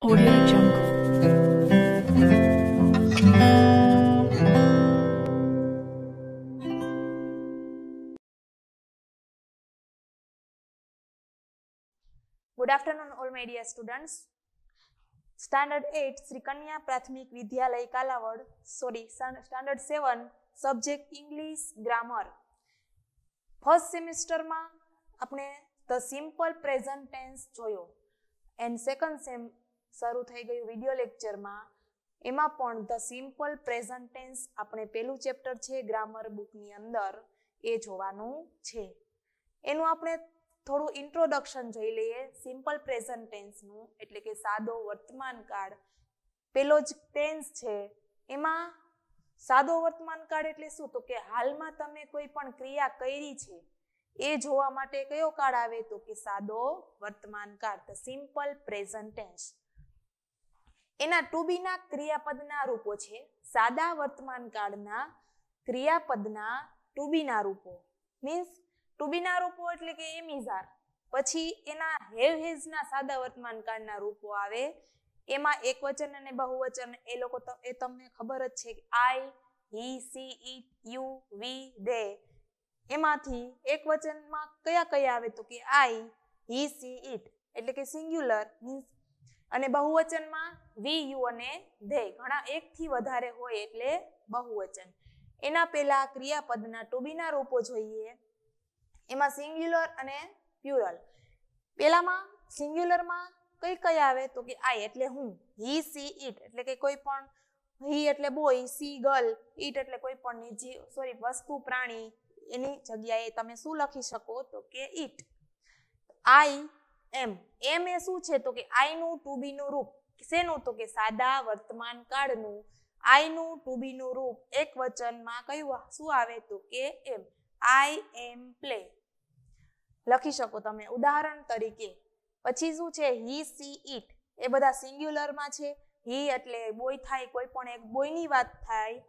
Audio Jungle. Good afternoon, all my dear students. Standard 8 Shri કન્યા પ્રાથમિક વિદ્યાલય Kalavad sorry standard 7 subject English grammar first સેમિસ્ટરમાં આપણે ધ સિમ્પલ પ્રેઝન્ટ ટેન્સ જોયો and second sem શરૂ થઈ ગયું વિડીયો લેક્ચરમાં એમાં પણ ધ સિમ્પલ પ્રેઝન્ટેન્સ આપણે પહેલું ચેપ્ટર છે ગ્રામર બુકની અંદર એ જોવાનું છે એનું આપણે થોડું ઇન્ટ્રોડક્શન જોઈ લઈએ સિમ્પલ પ્રેઝન્ટેન્સનું એટલે કે સાદો વર્તમાન કાળ પેલો જ ટેન્સ છે એમાં સાદો વર્તમાન કાળ એટલે શું તો કે હાલમાં તમે કોઈ પણ ક્રિયા કરી છે એ જોવા માટે કયો કાળ આવે તો કે સાદો વર્તમાન કાળ ધ સિમ્પલ પ્રેઝન્ટેન્સ એના ટુ બીના ક્રિયાપદના રૂપો છે સાદા વર્તમાન કાળના ક્રિયાપદના ટુ બીના રૂપો મીન્સ ટુ બીના રૂપો એટલે કે એમિઝાર પછી એના હેવ હેઝના સાદા વર્તમાન કાળના રૂપો આવે એમાં એક વચન અને બહુવચન એ લોકો એ તમને ખબર જ છે આઈ હી સી ઈટ યુ વી દે એમાંથી એક વચનમાં કયા કયા આવે તો કે આઈ હી સી ઇટ એટલે કે સિંગ્યુલર મીન્સ અને બહુવચનમાં વી યુ અને ધે ઘણા એકથી વધારે હોય એટલે બહુવચન એના પહેલા ક્રિયાપદના ટુબીના રૂપો જોઈએ એમાં સિંગ્યુલર અને પ્યુરલ પહેલામાં સિંગ્યુલરમાં કઈ કઈ આવે તો કે આઈ એટલે હું હી સી ઇટ એટલે કે કોઈ પણ હી એટલે બોય સી ગર્લ ઇટ એટલે કોઈ પણ નીજી સોરી વસ્તુ પ્રાણી એની જગ્યાએ તમે શું લખી શકો તો કે ઇટ આઈ એમ એમ એ શું છે તો કે આઈ નું ટુ બી નું રૂપ શેનું તો કે સાદા વર્તમાન કાળનું આઈનું ટુ બીનું રૂપ એક વચનમાં કયું શું આવે તો કે એમ આઈ એમ પ્લે લખી શકો તમે ઉદાહરણ તરીકે પછી શું છે હી સી ઇટ એ બધા સિંગ્યુલરમાં છે હી એટલે બોય થાય કોઈ પણ એક બોયની વાત થાય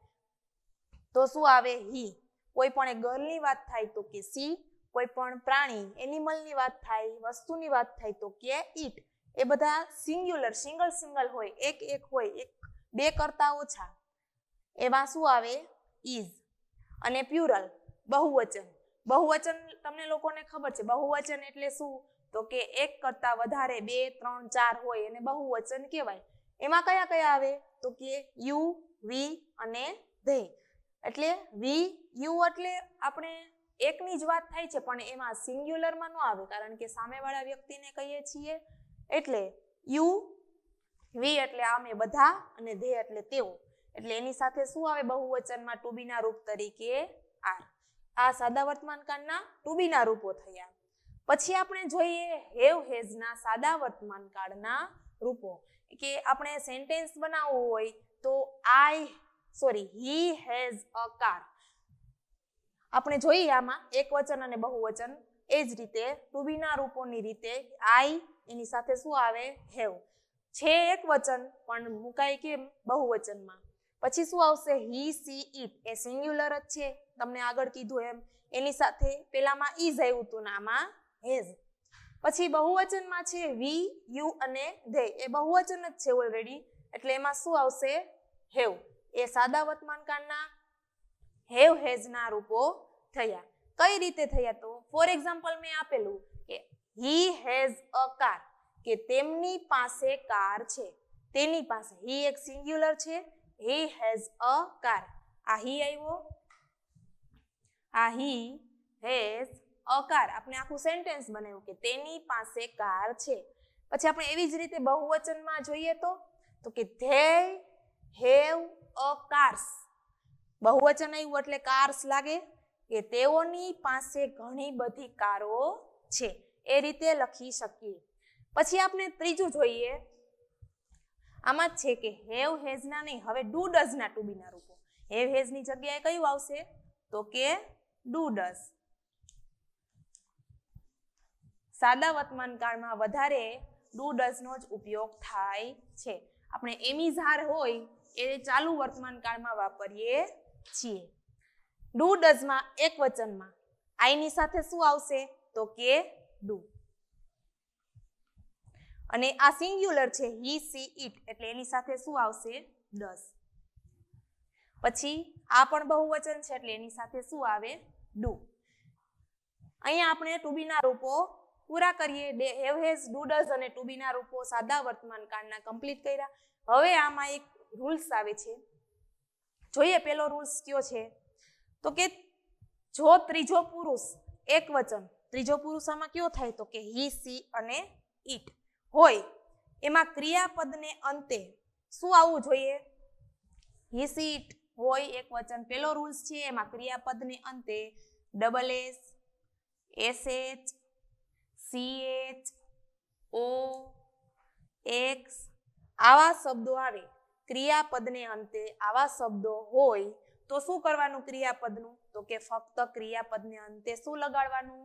તો શું આવે હી કોઈ પણ એક ગર્લની વાત થાય તો કે સી કોઈ પણ પ્રાણી એનિમલની વાત થાય વસ્તુની વાત થાય તો કે ઇટ એ બધા સિંગ્યુલર સિંગલ સિંગલ હોય એક એક હોય એક બે કરતા ઓછા એમાં શું આવે ઇઝ અને પ્યુરલ બહુવચન બહુવચન તમને લોકોને ખબર છે બહુવચન એટલે શું તો કે એક કરતા વધારે બે ત્રણ ચાર હોય એને બહુવચન કહેવાય એમાં કયા કયા આવે તો કે યુ વી અને ધે એટલે વી યુ એટલે આપણે એકની જ વાત થાય છે પણ એમાં સિંગ્યુલરમાં ન આવે કારણ કે સામેવાળા વ્યક્તિને કહીએ છીએ એટલે યુ વી એટલે આમ એ બધા અને ધે એટલે તેઓ એટલે એની સાથે શું આવે બહુવચનમાં ટુ બીના રૂપ તરીકે આર આ સાદા વર્તમાનકાળના ટુ બીના રૂપો થયા પછી આપણે જોઈએ હેવ હેઝના સાદા વર્તમાનકાળના રૂપો કે આપણે સેન્ટેન્સ બનાવવું હોય તો I sorry he has a car આપણે જોઈએ આમાં એક વચન અને બહુવચન એ જ રીતે ટુ બીના રૂપોની રીતે આઈ એની સાથે શું આવે હેવ છે એક વચન પણ મુકાય કેમ બહુવચનમાં પછી શું આવશે he she it A singular જ છે તમને આગળ કીધું એમ એની સાથે પેલામાં ઈઝ આવ્યું હતું નામાં હેઝ પછી બહુવચનમાં છે વી યુ અને ધે એ બહુવચન જ છે ઓલરેડી એટલે એમાં શું આવશે હેવ એ સાદા વર્તમાનકાળના હેવ હેઝના રૂપો થયા કઈ રીતે થયા તો ફોર એક્ઝામ્પલ મેં આપેલું હી હેઝ અ કાર કે તેમની પાસે કાર છે તેની પાસે હી એક સિંગ્યુલર છે હી હેઝ અ કાર આ હી આવ્યો આ હી હેઝ અ કાર આપણે આખું સેન્ટેન્સ બનાવ્યું કે તેની પાસે કાર છે પછી આપણે એવી જ રીતે બહુવચનમાં જોઈએ તો તો કે ધે હેવ અ કાર્સ બહુવચન આવ્યું એટલે કાર્સ લાગે કે તેઓની પાસે ઘણી બધી કારો છે એ રીતે લખી શકીએ પછી આપણે ત્રીજું જોઈએ આમાં છે કે હેવ હેઝના નહીં હવે ડુ ડઝના ટુ બીના રૂપો હેવ હેઝની જગ્યાએ કયું આવશે તો કે ડુ ડઝ સાદા વર્તમાન કાળમાં વધારે ડુ ડઝનો જ ઉપયોગ થાય છે આપણે એમિઝાર હોય એ ચાલુ વર્તમાન કાળમાં વાપરીએ છીએ ડુ ડઝમાં એક વચનમાં આઈની સાથે શું આવશે તો કે ડુ અને આ સિંગ્યુલર છે હી સી ઇટ એટલે એની સાથે શું આવશે ડસ પછી આ પણ બહુવચન છે એટલે એની સાથે શું આવે ડુ અહીંયા આપણે ટુબીના રૂપો પૂરા કરીએ ડે હેવ હેઝ ડુ ડઝ અને ટુબીના રૂપો સાદા વર્તમાન કાળના કમ્પ્લીટ કર્યા હવે આમાં એક રૂલ્સ આવે છે જોઈએ પેલો રૂલ્સ કયો છે તો કે જો ત્રીજો પુરુષ એક વચન ત્રીજો પુરુષામાં કયો થાય તો કે હી સી અને ઈટ હોય એમાં ક્રિયાપદને અંતે શું આવવું જોઈએ હી સી ઈટ હોય એક વચન પેલો રૂલ્સ છે એમાં ક્રિયાપદને અંતે double S S H C H O X આવા શબ્દો આવે ક્રિયાપદને અંતે આવા શબ્દો હોય તો શું કરવાનું ક્રિયાપદનું તો કે ફક્ત ક્રિયાપદને અંતે શું લગાડવાનું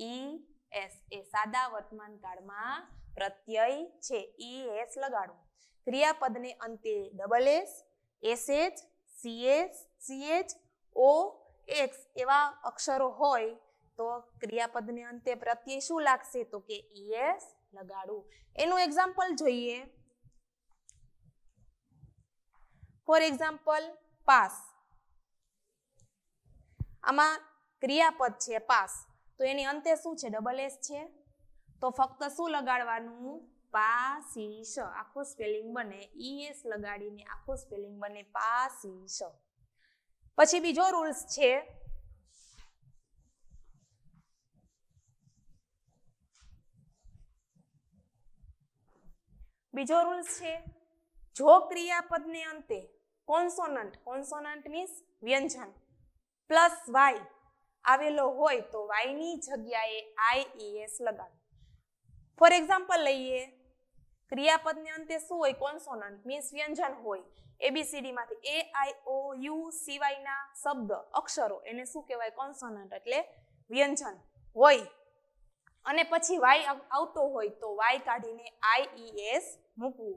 ઈ એસ એ સાદા વર્તમાન કાળમાં પ્રત્યય છે ઈ એસ લગાડવું ક્રિયાપદને અંતે double S S SH CH CH O X એવા અક્ષરો હોય તો ક્રિયાપદને અંતે પ્રત્યય શું લાગશે તો કે ઈ એસ લગાડવું એનું એક્ઝામ્પલ જોઈએ ફોર એક્ઝામ્પલ પાસ આમાં ક્રિયાપદ છે પાસ તો એની અંતે શું છે ડબલ એસ છે તો ફક્ત શું લગાડવાનું પાસીશ આખો સ્પેલિંગ બને ઈએસ e લગાડીને આખો સ્પેલિંગ બને પાસીશ પછી બીજો રૂલ્સ છે બીજો રૂલ્સ છે જો ક્રિયાપદને અંતે કોન્સોનન્ટ કોન્સોનન્ટ મીન્સ વ્યંજન પ્લસ વાય આવેલો હોય તો વાયની જગ્યાએ આઈઈએસ લગાડવું ફોર એક્ઝામ્પલ લઈએ ક્રિયાપદને અંતે શું હોય કોન્સોનન્ટ મીન્સ વ્યંજન હોય એબીસીડીમાંથી એ આઈ ઓ યુ સિવાયના શબ્દ અક્ષરો એને શું કહેવાય કોન્સોનન્ટ એટલે વ્યંજન હોય અને પછી વાય આવતો હોય તો વાય કાઢીને આઈઈએસ મૂકવું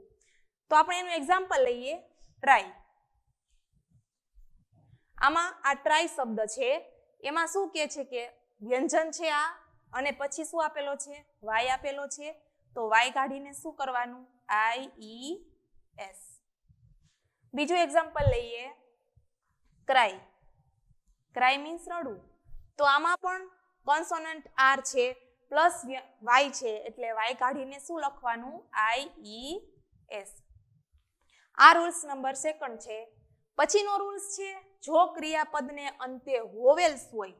તો આપણે એનું એક્ઝામ્પલ લઈએ ટ્રાય આમાં આ ટ્રાય શબ્દ છે એમાં શું કહે છે કે વ્યંજન છે આ અને પછી શું આપેલો છે વાય આપેલો છે તો વાય કાઢીને શું કરવાનું આઈ ઈ એસ બીજું એક્ઝામ્પલ લઈએ ક્રાય ક્રાય મીન્સ રડવું તો આમાં પણ કોન્સોનન્ટ આર છે પ્લસ વાય છે એટલે વાય કાઢીને શું લખવાનું આઈ ઈ એસ આ રૂલ્સ નંબર સેકન્ડ છે પછીનો રૂલ્સ છે જો ક્રિયાપદને અંતે હોવેલ્સ હોય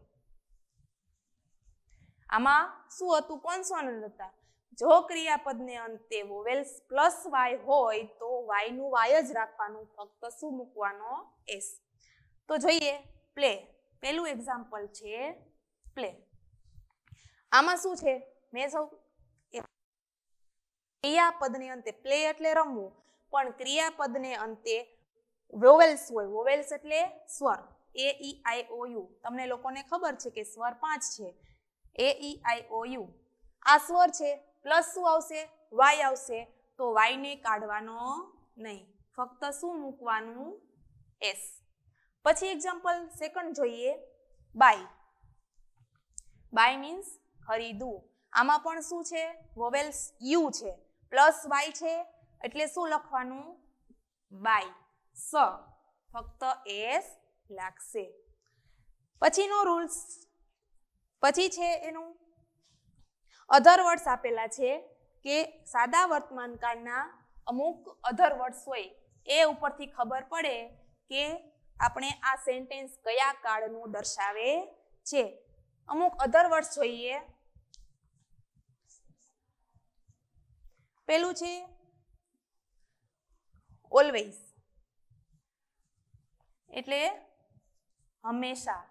આમાં શું હતું કોન્સોનન્ટ હતા જો ક્રિયાપદને અંતે વોવેલ્સ પ્લસ વાય હોય તો વાયનું વાય જ રાખવાનું ફક્ત શું મૂકવાનો એસ તો જોઈએ પ્લે પહેલું એક્ઝામ્પલ છે પ્લે આમાં શું છે મેં સૌ ક્રિયાપદને અંતે પ્લે એટલે રમવું પણ ક્રિયાપદને અંતે વોવેલ્સ હોય વોવેલ્સ એટલે સ્વર એ ઈ આઈ ઓ યુ તમને લોકોને ખબર છે કે સ્વર પાંચ છે એ ઈ આઈ ઓ યુ આ સ્વર છે પ્લસ શું આવશે વાય આવશે તો વાયને કાઢવાનો નહીં ફક્ત શું મૂકવાનું એસ પછી એક્ઝામ્પલ સેકન્ડ જોઈએ બાય બાય મીન્સ ખરીદવું આમાં પણ શું છે વોવેલ્સ યુ છે પ્લસ વાય છે એટલે શું લખવાનું બાય સ ફક્ત એસ લાગશે પછીનો રૂલ્સ પછી છે એનું અધર વર્ડ્સ આપેલા છે કે સાદા વર્તમાનકાળના અમુક અધર વર્ડ્સ હોય એ ઉપરથી ખબર પડે કે આપણે આ સેન્ટેન્સ કયા કાળનું દર્શાવે છે અમુક અધર વર્ડ્સ જોઈએ પેલું છે ઓલવેઝ એટલે હંમેશા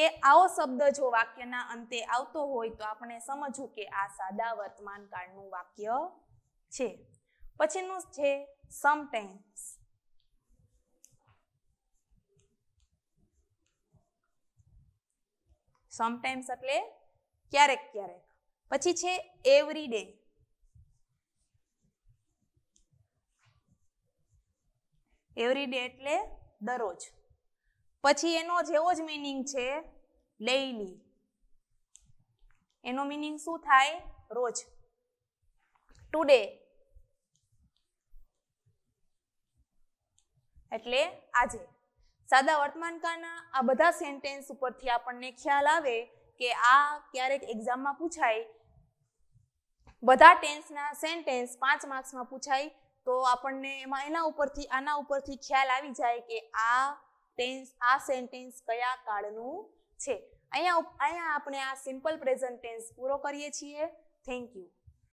એ આવો શબ્દ જો વાક્યના અંતે આવતો હોય તો આપણે સમજવું કે આ સાદા વર્તમાન કાળનું વાક્ય છે પછીનું છે સમટાઈમ્સ સમટાઈમ્સ એટલે ક્યારેક ક્યારેક પછી છે એવરી ડે એવરી ડે એટલે દરરોજ પછી એનો જેવો જ મિનિંગ છે ડેઈલી એનો મિનિંગ શું થાય રોજ ટુડે એટલે આજે સાદા વર્તમાનકાળના આ બધા સેન્ટેન્સ ઉપરથી આપણને ખ્યાલ આવે કે આ ક્યારેક એક્ઝામમાં પૂછાય બધા ટેન્સના સેન્ટેન્સ પાંચ માર્ક્સમાં પૂછાય તો આપણને એમાં એના ઉપરથી આના ઉપરથી ખ્યાલ આવી જાય કે આ ટેન્સ આ સેન્ટેન્સ કયા કાળનું છે અહીંયા અહીંયા આપણે આ સિમ્પલ પ્રેઝન્ટ ટેન્સ પૂરો કરીએ છીએ થેન્ક યુ